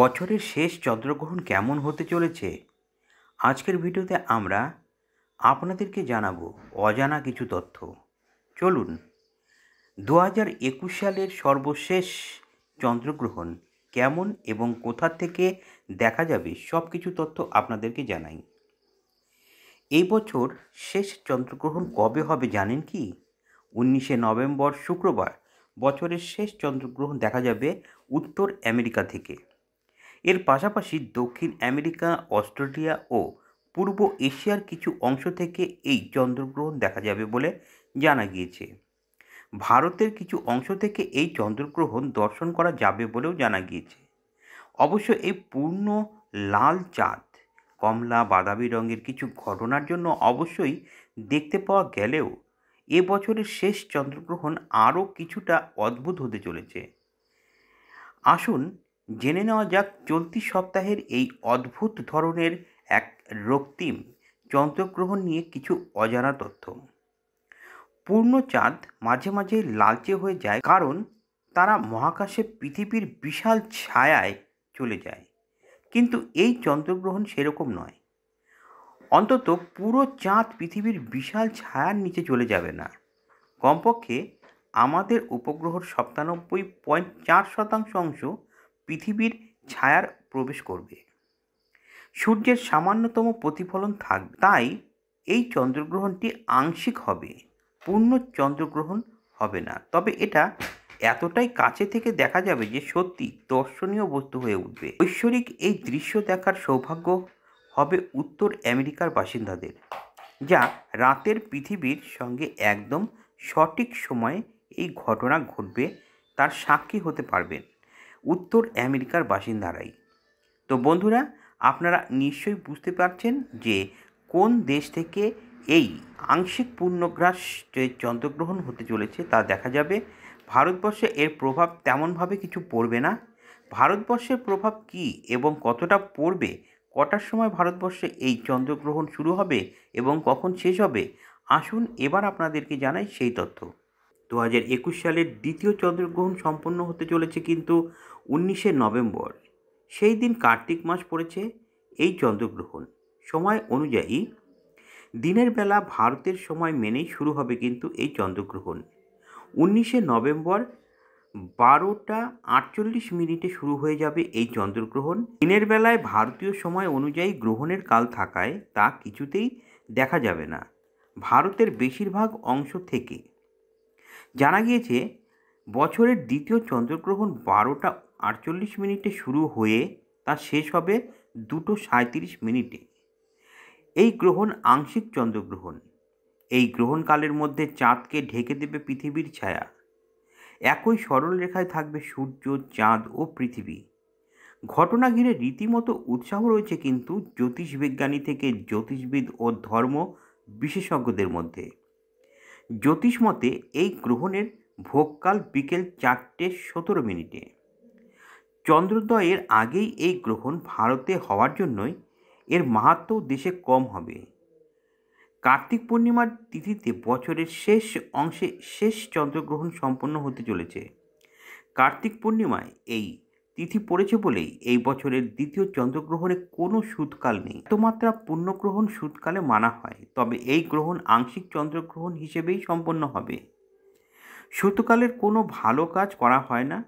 বছরের শেষ চন্দ্রগ্রহণ কেমন হতে চলেছে আজকের ভিডিওতে আমরা আপনাদেরকে জানাবো অজানা কিছু তথ্য চলুন দু হাজার একুশ সালের সর্বশেষ চন্দ্রগ্রহণ কেমন এবং কোথা থেকে দেখা যাবে সব কিছু তথ্য আপনাদেরকে জানাই এই বছর শেষ চন্দ্রগ্রহণ কবে হবে জানেন কি উনিশে নভেম্বর শুক্রবার বছরের শেষ চন্দ্রগ্রহণ দেখা যাবে উত্তর আমেরিকা থেকে এর পাশাপাশি দক্ষিণ আমেরিকা অস্ট্রেলিয়া ও পূর্ব এশিয়ার কিছু অংশ থেকে এই চন্দ্রগ্রহণ দেখা যাবে বলে জানা গিয়েছে ভারতের কিছু অংশ থেকে এই চন্দ্রগ্রহণ দর্শন করা যাবে বলেও জানা গিয়েছে অবশ্য এই পূর্ণ লাল চাঁদ কমলা বাদামি রঙের কিছু ঘটনার জন্য অবশ্যই দেখতে পাওয়া গেলেও এ বছরের শেষ চন্দ্রগ্রহণ আরও কিছুটা অদ্ভুত হতে চলেছে আসুন জেনে নেওয়া যাক চলতি সপ্তাহের এই অদ্ভুত ধরনের এক রক্তিম চন্দ্রগ্রহণ নিয়ে কিছু অজানা তথ্য পূর্ণ চাঁদ মাঝে মাঝে লালচে হয়ে যায় কারণ তারা মহাকাশে পৃথিবীর বিশাল ছায়ায় চলে যায় কিন্তু এই চন্দ্রগ্রহণ সেরকম নয় অন্তত পুরো চাঁদ পৃথিবীর বিশাল ছায়ার নিচে চলে যাবে না কমপক্ষে আমাদের উপগ্রহর সপ্তানব্বই পয়েন্ট চার শতাংশ অংশ পৃথিবীর ছায়ার প্রবেশ করবে সূর্যের সামান্যতম প্রতিফলন থাকবে তাই এই চন্দ্রগ্রহণটি আংশিক হবে পূর্ণ চন্দ্রগ্রহণ হবে না তবে এটা এতটাই কাছে থেকে দেখা যাবে যে সত্যি দর্শনীয় বস্তু হয়ে উঠবে ঐশ্বরিক এই দৃশ্য দেখার সৌভাগ্য হবে উত্তর আমেরিকার বাসিন্দাদের যা রাতের পৃথিবীর সঙ্গে একদম সঠিক সময়ে এই ঘটনা ঘটবে তার সাক্ষী হতে পারবেন উত্তর আমেরিকার বাসিন্দারাই তো বন্ধুরা আপনারা নিশ্চয়ই বুঝতে পারছেন যে কোন দেশ থেকে এই আংশিক পূর্ণগ্রাস যে চন্দ্রগ্রহণ হতে চলেছে তা দেখা যাবে ভারতবর্ষে এর প্রভাব তেমনভাবে কিছু পড়বে না ভারতবর্ষের প্রভাব কি এবং কতটা পড়বে কটার সময় ভারতবর্ষে এই চন্দ্রগ্রহণ শুরু হবে এবং কখন শেষ হবে আসুন এবার আপনাদেরকে জানাই সেই তথ্য দু হাজার একুশ সালের দ্বিতীয় চন্দ্রগ্রহণ সম্পন্ন হতে চলেছে কিন্তু উনিশে নভেম্বর সেই দিন কার্তিক মাস পড়েছে এই চন্দ্রগ্রহণ সময় অনুযায়ী দিনের বেলা ভারতের সময় মেনেই শুরু হবে কিন্তু এই চন্দ্রগ্রহণ উনিশে নভেম্বর বারোটা আটচল্লিশ মিনিটে শুরু হয়ে যাবে এই চন্দ্রগ্রহণ দিনের বেলায় ভারতীয় সময় অনুযায়ী গ্রহণের কাল থাকায় তা কিছুতেই দেখা যাবে না ভারতের বেশিরভাগ অংশ থেকে জানা গিয়েছে বছরের দ্বিতীয় চন্দ্রগ্রহণ বারোটা আটচল্লিশ মিনিটে শুরু হয়ে তা শেষ হবে দুটো সাঁত্রিশ মিনিটে এই গ্রহণ আংশিক চন্দ্রগ্রহণ এই গ্রহণকালের মধ্যে চাঁদকে ঢেকে দেবে পৃথিবীর ছায়া একই সরল রেখায় থাকবে সূর্য চাঁদ ও পৃথিবী ঘটনা ঘিরে রীতিমতো উৎসাহ রয়েছে কিন্তু জ্যোতিষবিজ্ঞানী থেকে জ্যোতিষবিদ ও ধর্ম বিশেষজ্ঞদের মধ্যে জ্যোতিষ মতে এই গ্রহণের ভোগকাল বিকেল চারটে সতেরো মিনিটে চন্দ্রোদয়ের আগেই এই গ্রহণ ভারতে হওয়ার জন্যই এর মাহাত্ম দেশে কম হবে কার্তিক পূর্ণিমার তিথিতে বছরের শেষ অংশে শেষ চন্দ্রগ্রহণ সম্পন্ন হতে চলেছে কার্তিক পূর্ণিমায় এই তিথি পড়েছে বলেই এই বছরের দ্বিতীয় চন্দ্রগ্রহণে কোনো সুৎকাল নেই এতমাত্রা পূর্ণগ্রহণ সুৎকালে মানা হয় তবে এই গ্রহণ আংশিক চন্দ্রগ্রহণ হিসেবেই সম্পন্ন হবে সুতকালের কোনো ভালো কাজ করা হয় না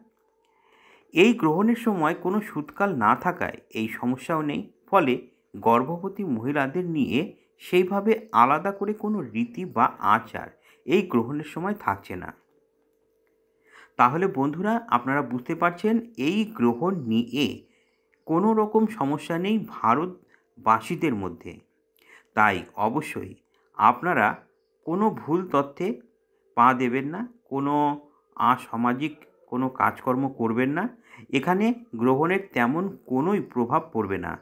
এই গ্রহণের সময় কোনো সুৎকাল না থাকায় এই সমস্যাও নেই ফলে গর্ভবতী মহিলাদের নিয়ে সেইভাবে আলাদা করে কোনো রীতি বা আচার এই গ্রহণের সময় থাকছে না তাহলে বন্ধুরা আপনারা বুঝতে পারছেন এই গ্রহ নিয়ে কোনো রকম সমস্যা নেই ভারতবাসীদের মধ্যে তাই অবশ্যই আপনারা কোনো ভুল তথ্যে পা দেবেন না কোনো আসামাজিক কোনো কাজকর্ম করবেন না এখানে গ্রহণের তেমন কোনোই প্রভাব পড়বে না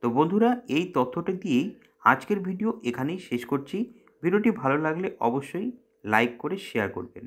তো বন্ধুরা এই তথ্যটা দিয়েই আজকের ভিডিও এখানেই শেষ করছি ভিডিওটি ভালো লাগলে অবশ্যই লাইক করে শেয়ার করবেন